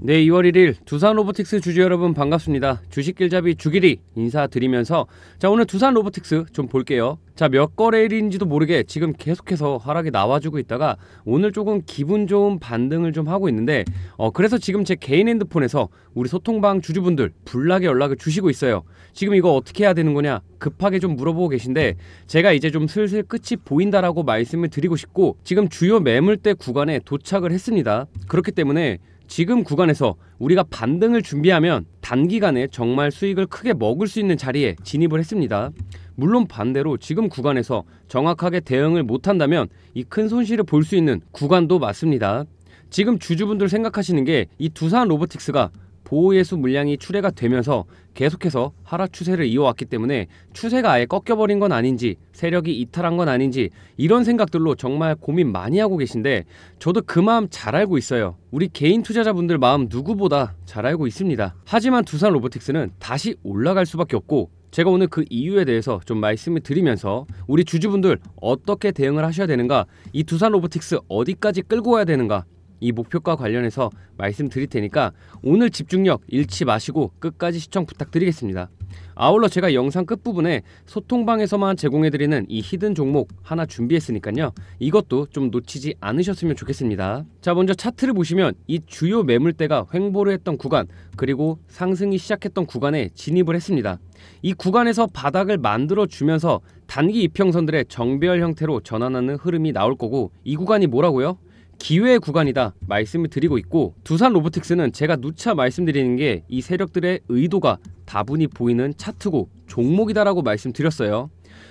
네, 2월 1일 두산 로보틱스 주주 여러분 반갑습니다. 주식길잡이 주길이 인사드리면서 자 오늘 두산 로보틱스 좀 볼게요. 자 몇 거래일인지도 모르게 지금 계속해서 하락이 나와주고 있다가 오늘 조금 기분 좋은 반등을 좀 하고 있는데 어 그래서 지금 제 개인 핸드폰에서 우리 소통방 주주분들 불나게 연락을 주시고 있어요. 지금 이거 어떻게 해야 되는 거냐 급하게 좀 물어보고 계신데 제가 이제 좀 슬슬 끝이 보인다라고 말씀을 드리고 싶고 지금 주요 매물대 구간에 도착을 했습니다. 그렇기 때문에 지금 구간에서 우리가 반등을 준비하면 단기간에 정말 수익을 크게 먹을 수 있는 자리에 진입을 했습니다. 물론 반대로 지금 구간에서 정확하게 대응을 못한다면 이 큰 손실을 볼 수 있는 구간도 맞습니다. 지금 주주분들 생각하시는 게 이 두산 로보틱스가 보호예수 물량이 출해가 되면서 계속해서 하락 추세를 이어왔기 때문에 추세가 아예 꺾여버린 건 아닌지 세력이 이탈한 건 아닌지 이런 생각들로 정말 고민 많이 하고 계신데 저도 그 마음 잘 알고 있어요. 우리 개인 투자자분들 마음 누구보다 잘 알고 있습니다. 하지만 두산 로보틱스는 다시 올라갈 수밖에 없고 제가 오늘 그 이유에 대해서 좀 말씀을 드리면서 우리 주주분들 어떻게 대응을 하셔야 되는가 이 두산 로보틱스 어디까지 끌고 가야 되는가 이 목표과 관련해서 말씀드릴 테니까 오늘 집중력 잃지 마시고 끝까지 시청 부탁드리겠습니다. 아울러 제가 영상 끝부분에 소통방에서만 제공해드리는 이 히든 종목 하나 준비했으니까요. 이것도 좀 놓치지 않으셨으면 좋겠습니다. 자 먼저 차트를 보시면 이 주요 매물대가 횡보를 했던 구간 그리고 상승이 시작했던 구간에 진입을 했습니다. 이 구간에서 바닥을 만들어주면서 단기 이평선들의 정배열 형태로 전환하는 흐름이 나올 거고 이 구간이 뭐라고요? 기회 의 구간이다 말씀을 드리고 있고 두산 로보틱스는 제가 누차 말씀드리는 게 이 세력들의 의도가 다분히 보이는 차트고 종목이다라고 말씀드렸어요.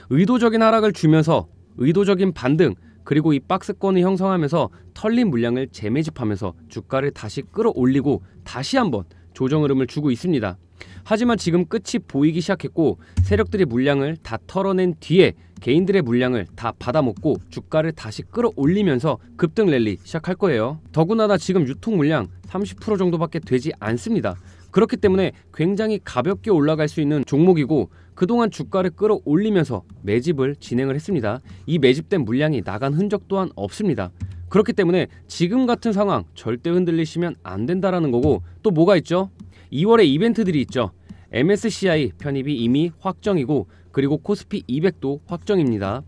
의도적인 하락을 주면서 의도적인 반등 그리고 이 박스권을 형성하면서 털린 물량을 재매집하면서 주가를 다시 끌어올리고 다시 한번 조정 흐름을 주고 있습니다. 하지만 지금 끝이 보이기 시작했고 세력들이 물량을 다 털어낸 뒤에 개인들의 물량을 다 받아먹고 주가를 다시 끌어올리면서 급등 랠리 시작할 거예요. 더군다나 지금 유통 물량 30% 정도밖에 되지 않습니다. 그렇기 때문에 굉장히 가볍게 올라갈 수 있는 종목이고 그동안 주가를 끌어올리면서 매집을 진행을 했습니다. 이 매집된 물량이 나간 흔적 또한 없습니다. 그렇기 때문에 지금 같은 상황 절대 흔들리시면 안 된다라는 거고 또 뭐가 있죠? 2월에 이벤트들이 있죠. MSCI 편입이 이미 확정이고 그리고 코스피 200도 확정입니다.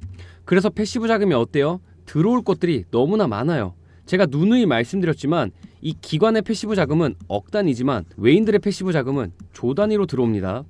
그래서 패시브 자금이 어때요? 들어올 것들이 너무나 많아요. 제가 누누이 말씀드렸지만 이 기관의 패시브 자금은 억단위지만 외인들의 패시브 자금은 조 단위로 들어옵니다.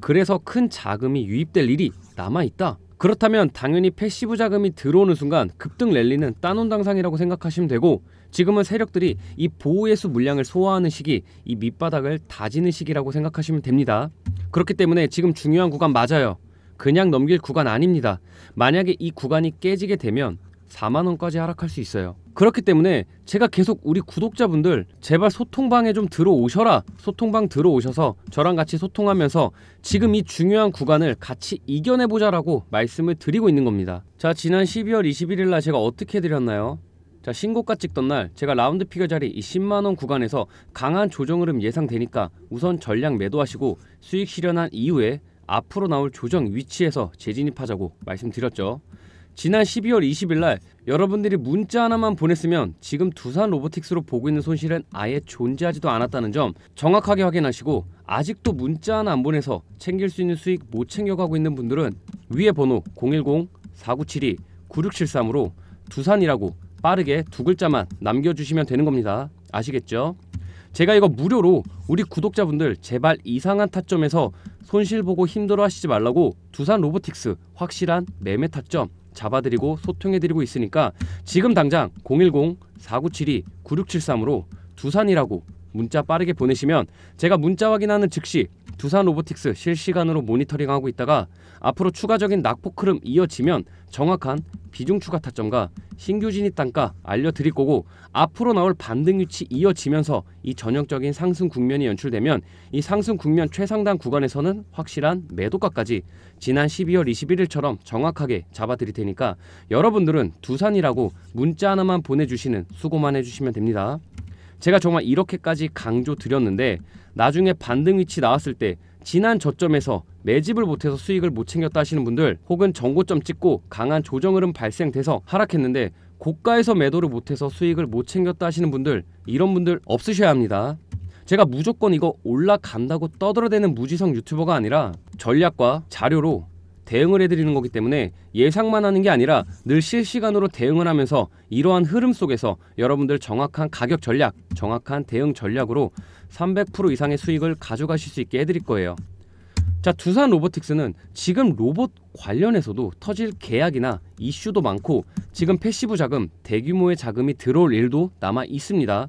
그래서 큰 자금이 유입될 일이 남아 있다. 그렇다면 당연히 패시브 자금이 들어오는 순간 급등 랠리는 따논 당상이라고 생각하시면 되고 지금은 세력들이 이 보호예수 물량을 소화하는 시기, 이 밑바닥을 다지는 시기라고 생각하시면 됩니다. 그렇기 때문에 지금 중요한 구간 맞아요. 그냥 넘길 구간 아닙니다. 만약에 이 구간이 깨지게 되면 4만원까지 하락할 수 있어요 그렇기 때문에 제가 계속 우리 구독자분들 제발 소통방에 좀 들어오셔라 소통방 들어오셔서 저랑 같이 소통하면서 지금 이 중요한 구간을 같이 이겨내보자 라고 말씀을 드리고 있는 겁니다 자 지난 12월 21일 날 제가 어떻게 드렸나요 자 신고가 찍던 날 제가 라운드 피겨 자리 이 10만원 구간에서 강한 조정 흐름 예상되니까 우선 전량 매도하시고 수익 실현한 이후에 앞으로 나올 조정 위치에서 재진입하자고 말씀드렸죠 지난 12월 20일 날 여러분들이 문자 하나만 보냈으면 지금 두산 로보틱스로 보고 있는 손실은 아예 존재하지도 않았다는 점 정확하게 확인하시고 아직도 문자 하나 안 보내서 챙길 수 있는 수익 못 챙겨가고 있는 분들은 위에 번호 010-4972-9673으로 두산이라고 빠르게 두 글자만 남겨주시면 되는 겁니다. 아시겠죠? 제가 이거 무료로 우리 구독자분들 제발 이상한 타점에서 손실 보고 힘들어 하시지 말라고 두산 로보틱스 확실한 매매 타점 잡아드리고 소통해드리고 있으니까 지금 당장 010-4972-9673으로 두산이라고 문자 빠르게 보내시면 제가 문자 확인하는 즉시 두산 로보틱스 실시간으로 모니터링하고 있다가 앞으로 추가적인 낙폭흐름 이어지면 정확한 비중 추가 타점과 신규 진입 단가 알려드릴 거고 앞으로 나올 반등 위치 이어지면서 이 전형적인 상승 국면이 연출되면 이 상승 국면 최상단 구간에서는 확실한 매도가까지 지난 12월 21일처럼 정확하게 잡아드릴 테니까 여러분들은 두산이라고 문자 하나만 보내주시는 수고만 해주시면 됩니다. 제가 정말 이렇게까지 강조 드렸는데 나중에 반등 위치 나왔을 때 지난 저점에서 매집을 못해서 수익을 못 챙겼다 하시는 분들 혹은 정고점 찍고 강한 조정 흐름 발생돼서 하락했는데 고가에서 매도를 못해서 수익을 못 챙겼다 하시는 분들 이런 분들 없으셔야 합니다. 제가 무조건 이거 올라간다고 떠들어대는 무지성 유튜버가 아니라 전략과 자료로 대응을 해드리는 거기 때문에 예상만 하는 게 아니라 늘 실시간으로 대응을 하면서 이러한 흐름 속에서 여러분들 정확한 가격 전략, 정확한 대응 전략으로 300% 이상의 수익을 가져가실 수 있게 해드릴 거예요. 자, 두산 로보틱스는 지금 로봇 관련해서도 터질 계약이나 이슈도 많고 지금 패시브 자금, 대규모의 자금이 들어올 일도 남아 있습니다.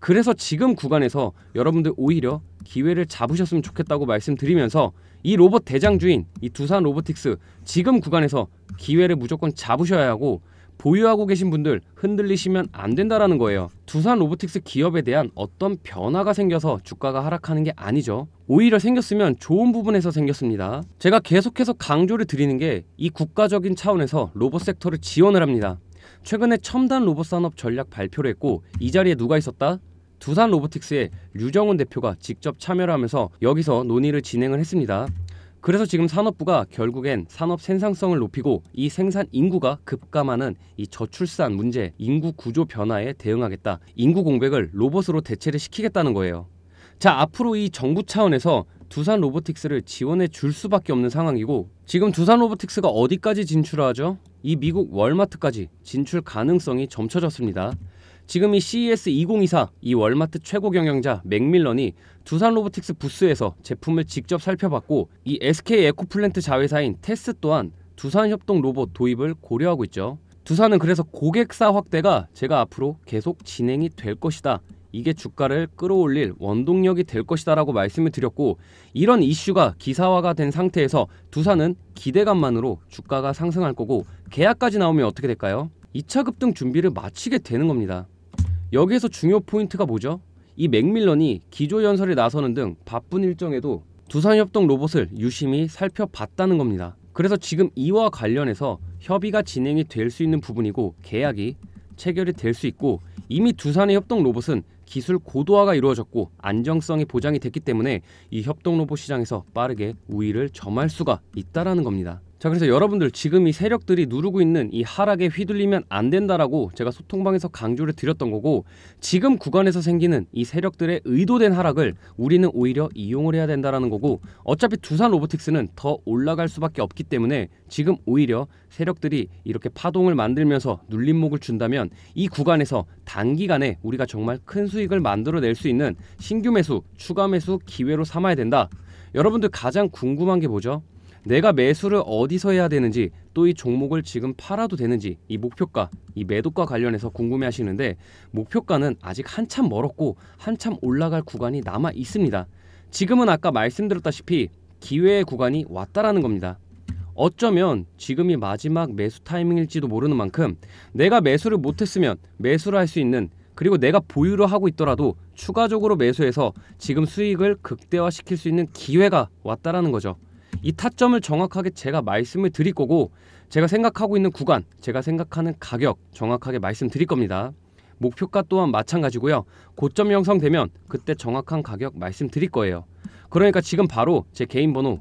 그래서 지금 구간에서 여러분들 오히려 기회를 잡으셨으면 좋겠다고 말씀드리면서 이 로봇 대장주인 이 두산 로보틱스 지금 구간에서 기회를 무조건 잡으셔야 하고 보유하고 계신 분들 흔들리시면 안 된다라는 거예요. 두산 로보틱스 기업에 대한 어떤 변화가 생겨서 주가가 하락하는 게 아니죠. 오히려 생겼으면 좋은 부분에서 생겼습니다. 제가 계속해서 강조를 드리는 게 이 국가적인 차원에서 로봇 섹터를 지원을 합니다. 최근에 첨단 로봇 산업 전략 발표를 했고 이 자리에 누가 있었다? 두산 로보틱스의 유정훈 대표가 직접 참여를 하면서 여기서 논의를 진행을 했습니다. 그래서 지금 산업부가 결국엔 산업 생산성을 높이고 이 생산 인구가 급감하는 이 저출산 문제, 인구 구조 변화에 대응하겠다. 인구 공백을 로봇으로 대체를 시키겠다는 거예요. 자, 앞으로 이 정부 차원에서 두산 로보틱스를 지원해 줄 수밖에 없는 상황이고 지금 두산 로보틱스가 어디까지 진출하죠? 이 미국 월마트까지 진출 가능성이 점쳐졌습니다. 지금 이 CES 2024이 월마트 최고 경영자 맥밀런이 두산 로보틱스 부스에서 제품을 직접 살펴봤고 이 SK 에코플랜트 자회사인 테스 또한 두산 협동 로봇 도입을 고려하고 있죠. 두산은 그래서 고객사 확대가 제가 앞으로 계속 진행이 될 것이다. 이게 주가를 끌어올릴 원동력이 될 것이다 라고 말씀을 드렸고 이런 이슈가 기사화가 된 상태에서 두산은 기대감만으로 주가가 상승할 거고 계약까지 나오면 어떻게 될까요? 2차 급등 준비를 마치게 되는 겁니다. 여기에서 중요 포인트가 뭐죠? 이 맥밀런이 기조연설에 나서는 등 바쁜 일정에도 두산협동 로봇을 유심히 살펴봤다는 겁니다. 그래서 지금 이와 관련해서 협의가 진행이 될 수 있는 부분이고 계약이 체결이 될 수 있고 이미 두산의 협동 로봇은 기술 고도화가 이루어졌고 안정성이 보장이 됐기 때문에 이 협동 로봇 시장에서 빠르게 우위를 점할 수가 있다라는 겁니다. 자 그래서 여러분들 지금 이 세력들이 누르고 있는 이 하락에 휘둘리면 안 된다라고 제가 소통방에서 강조를 드렸던 거고 지금 구간에서 생기는 이 세력들의 의도된 하락을 우리는 오히려 이용을 해야 된다라는 거고 어차피 두산 로보틱스는 더 올라갈 수밖에 없기 때문에 지금 오히려 세력들이 이렇게 파동을 만들면서 눌림목을 준다면 이 구간에서 단기간에 우리가 정말 큰 수익을 만들어낼 수 있는 신규 매수, 추가 매수 기회로 삼아야 된다. 여러분들 가장 궁금한 게 뭐죠? 내가 매수를 어디서 해야 되는지 또 이 종목을 지금 팔아도 되는지 이 목표가 이 매도가 관련해서 궁금해 하시는데 목표가는 아직 한참 멀었고 한참 올라갈 구간이 남아 있습니다. 지금은 아까 말씀드렸다시피 기회의 구간이 왔다라는 겁니다. 어쩌면 지금이 마지막 매수 타이밍일지도 모르는 만큼 내가 매수를 못했으면 매수를 할 수 있는 그리고 내가 보유를 하고 있더라도 추가적으로 매수해서 지금 수익을 극대화시킬 수 있는 기회가 왔다라는 거죠. 이 타점을 정확하게 제가 말씀을 드릴 거고 제가 생각하고 있는 구간, 제가 생각하는 가격 정확하게 말씀드릴 겁니다. 목표가 또한 마찬가지고요. 고점 영상 되면 그때 정확한 가격 말씀드릴 거예요. 그러니까 지금 바로 제 개인 번호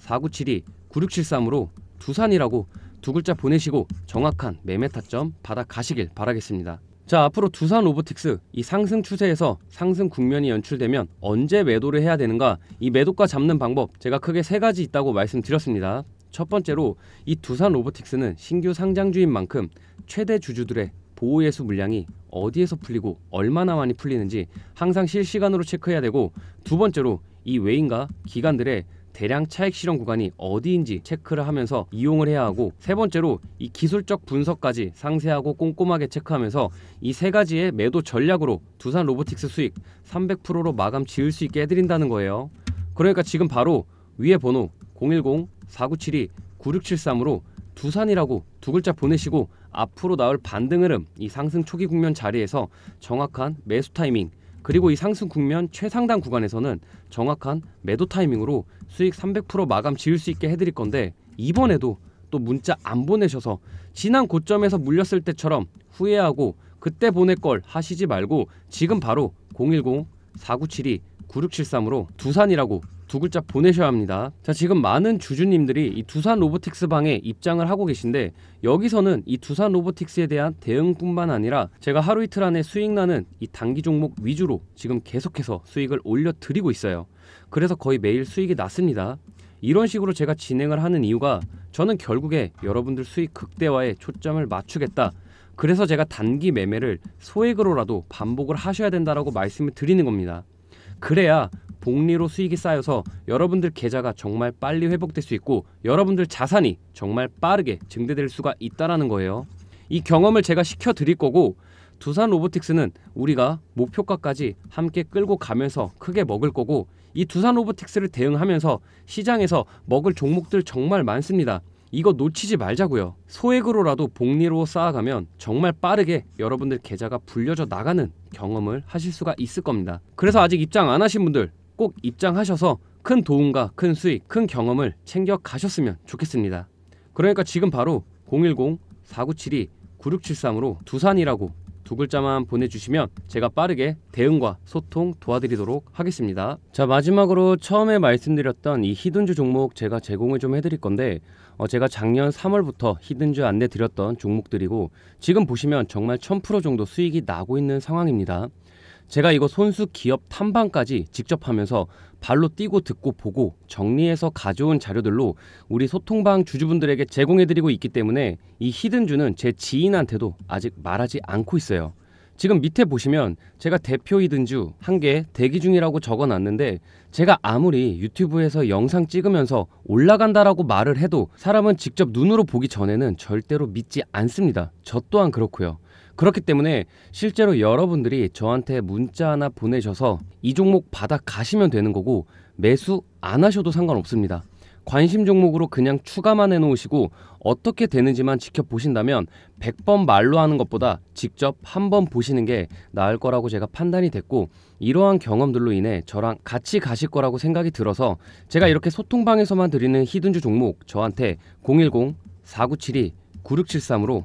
010-4972-9673으로 두산이라고 두 글자 보내시고 정확한 매매 타점 받아가시길 바라겠습니다. 자 앞으로 두산 로보틱스 이 상승 추세에서 상승 국면이 연출되면 언제 매도를 해야 되는가 이 매도가 잡는 방법 제가 크게 세 가지 있다고 말씀드렸습니다 첫 번째로 이 두산 로보틱스는 신규 상장주인 만큼 최대 주주들의 보호예수 물량이 어디에서 풀리고 얼마나 많이 풀리는지 항상 실시간으로 체크해야 되고 두 번째로 이 외인과 기관들의 대량 차익 실험 구간이 어디인지 체크를 하면서 이용을 해야 하고 세 번째로 이 기술적 분석까지 상세하고 꼼꼼하게 체크하면서 이 세 가지의 매도 전략으로 두산 로보틱스 수익 300%로 마감 지을 수 있게 해드린다는 거예요. 그러니까 지금 바로 위에 번호 010-4972-9673으로 두산이라고 두 글자 보내시고 앞으로 나올 반등 흐름 이 상승 초기 국면 자리에서 정확한 매수 타이밍 그리고 이 상승 국면 최상단 구간에서는 정확한 매도 타이밍으로 수익 300% 마감 지을 수 있게 해드릴 건데 이번에도 또 문자 안 보내셔서 지난 고점에서 물렸을 때처럼 후회하고 그때 보낼 걸 하시지 말고 지금 바로 010 4972 9673으로 두산이라고 두 글자 보내셔야 합니다. 자, 지금 많은 주주님들이 이 두산 로보틱스 방에 입장을 하고 계신데 여기서는 이 두산 로보틱스에 대한 대응뿐만 아니라 제가 하루 이틀 안에 수익 나는 이 단기 종목 위주로 지금 계속해서 수익을 올려 드리고 있어요. 그래서 거의 매일 수익이 났습니다. 이런 식으로 제가 진행을 하는 이유가 저는 결국에 여러분들 수익 극대화에 초점을 맞추겠다. 그래서 제가 단기 매매를 소액으로라도 반복을 하셔야 된다라고 말씀을 드리는 겁니다. 그래야 복리로 수익이 쌓여서 여러분들 계좌가 정말 빨리 회복될 수 있고 여러분들 자산이 정말 빠르게 증대될 수가 있다라는 거예요. 이 경험을 제가 시켜 드릴 거고 두산 로보틱스는 우리가 목표가까지 함께 끌고 가면서 크게 먹을 거고 이 두산 로보틱스를 대응하면서 시장에서 먹을 종목들 정말 많습니다. 이거 놓치지 말자고요. 소액으로라도 복리로 쌓아가면 정말 빠르게 여러분들 계좌가 불려져 나가는 경험을 하실 수가 있을 겁니다. 그래서 아직 입장 안 하신 분들 꼭 입장하셔서 큰 도움과 큰 수익, 큰 경험을 챙겨 가셨으면 좋겠습니다. 그러니까 지금 바로 010-4972-9673으로 두산이라고 두 글자만 보내주시면 제가 빠르게 대응과 소통 도와드리도록 하겠습니다. 자 마지막으로 처음에 말씀드렸던 이 히든주 종목 제가 제공을 좀 해드릴 건데 어, 제가 작년 3월부터 히든주 안내 드렸던 종목들이고 지금 보시면 정말 1000% 정도 수익이 나고 있는 상황입니다. 제가 이거 손수 기업 탐방까지 직접 하면서 발로 뛰고 듣고 보고 정리해서 가져온 자료들로 우리 소통방 주주분들에게 제공해드리고 있기 때문에 이 히든주는 제 지인한테도 아직 말하지 않고 있어요. 지금 밑에 보시면 제가 대표 히든주 한 개 대기 중이라고 적어 놨는데 제가 아무리 유튜브에서 영상 찍으면서 올라간다라고 말을 해도 사람은 직접 눈으로 보기 전에는 절대로 믿지 않습니다. 저 또한 그렇고요. 그렇기 때문에 실제로 여러분들이 저한테 문자 하나 보내셔서 이 종목 받아 가시면 되는 거고 매수 안 하셔도 상관없습니다. 관심 종목으로 그냥 추가만 해놓으시고 어떻게 되는지만 지켜보신다면 100번 말로 하는 것보다 직접 한 번 보시는 게 나을 거라고 제가 판단이 됐고 이러한 경험들로 인해 저랑 같이 가실 거라고 생각이 들어서 제가 이렇게 소통방에서만 드리는 히든주 종목 저한테 010-4972-9673으로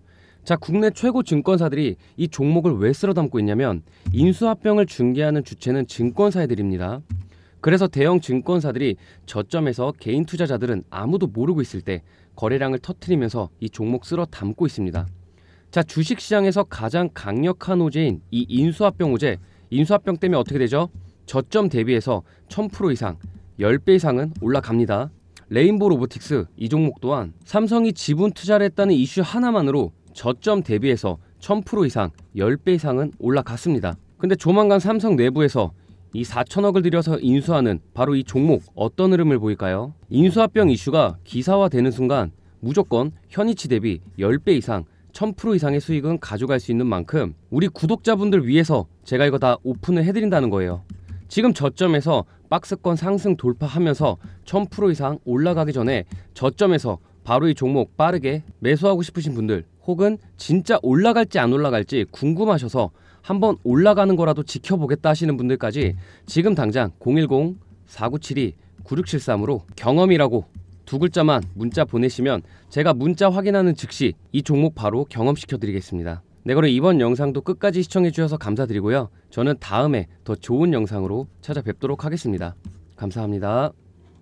자, 국내 최고 증권사들이 이 종목을 왜 쓸어 담고 있냐면 인수합병을 중개하는 주체는 증권사들입니다. 그래서 대형 증권사들이 저점에서 개인 투자자들은 아무도 모르고 있을 때 거래량을 터트리면서 이 종목 쓸어 담고 있습니다. 자, 주식시장에서 가장 강력한 호재인 이 인수합병 호재, 인수합병 때문에 어떻게 되죠? 저점 대비해서 1000% 이상, 10배 이상은 올라갑니다. 레인보우 로보틱스 이 종목 또한 삼성이 지분 투자를 했다는 이슈 하나만으로 저점 대비해서 1000% 이상 10배 이상은 올라갔습니다. 근데 조만간 삼성 내부에서 이 4천억을 들여서 인수하는 바로 이 종목 어떤 흐름을 보일까요? 인수합병 이슈가 기사화되는 순간 무조건 현위치 대비 10배 이상 1000% 이상의 수익은 가져갈 수 있는 만큼 우리 구독자분들 위해서 제가 이거 다 오픈을 해드린다는 거예요. 지금 저점에서 박스권 상승 돌파하면서 1000% 이상 올라가기 전에 저점에서 바로 이 종목 빠르게 매수하고 싶으신 분들 혹은 진짜 올라갈지 안 올라갈지 궁금하셔서 한번 올라가는 거라도 지켜보겠다 하시는 분들까지 지금 당장 010-4972-9673으로 경험이라고 두 글자만 문자 보내시면 제가 문자 확인하는 즉시 이 종목 바로 경험시켜 드리겠습니다. 네, 그럼 이번 영상도 끝까지 시청해 주셔서 감사드리고요. 저는 다음에 더 좋은 영상으로 찾아뵙도록 하겠습니다. 감사합니다.